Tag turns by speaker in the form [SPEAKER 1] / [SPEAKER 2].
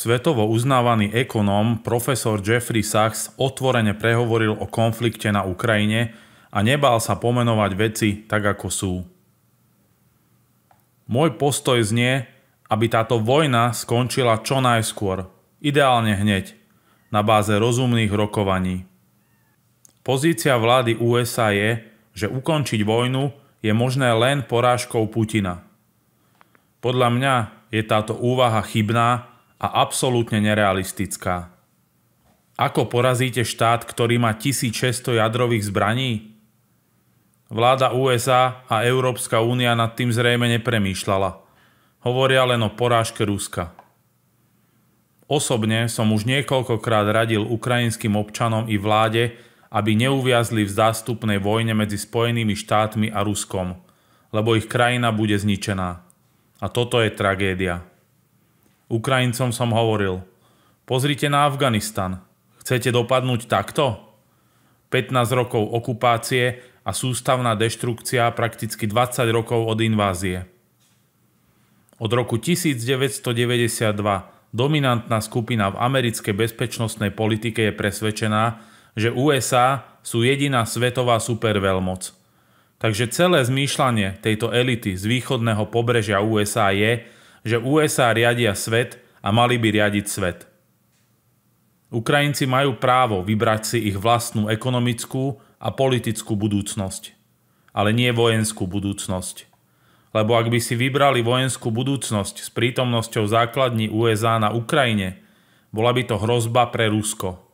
[SPEAKER 1] Svetovo uznávaný ekonóm profesor Jeffrey Sachs otvorene prehovoril o konflikte na Ukrajine a nebál sa pomenovať veci tak, ako sú. Môj postoj znie, aby táto vojna skončila čo najskôr, ideálne hneď, na báze rozumných rokovaní. Pozícia vlády USA je, že ukončiť vojnu je možné len porážkou Putina. Podľa mňa je táto úvaha chybná a absolútne nerealistická. Ako porazíte štát, ktorý má 1600 jadrových zbraní? Vláda USA a Európska únia nad tým zrejme nepremýšľala. Hovoria len o porážke Ruska. Osobne som už niekoľkokrát radil ukrajinským občanom i vláde, aby neuviazli v zástupnej vojne medzi Spojenými štátmi a Ruskom, lebo ich krajina bude zničená. A toto je tragédia. Ukrajincom som hovoril. Pozrite na Afganistan. Chcete dopadnúť takto? 15 rokov okupácie a sústavná deštrukcia prakticky 20 rokov od invázie. Od roku 1992 dominantná skupina v americkej bezpečnostnej politike je presvedčená, že USA sú jediná svetová superveľmoc. Takže celé zmýšľanie tejto elity z východného pobrežia USA je, že USA riadia svet a mali by riadiť svet. Ukrajinci majú právo vybrať si ich vlastnú ekonomickú a politickú budúcnosť, ale nie vojenskú budúcnosť. Lebo ak by si vybrali vojenskú budúcnosť s prítomnosťou základní USA na Ukrajine, bola by to hrozba pre Rusko.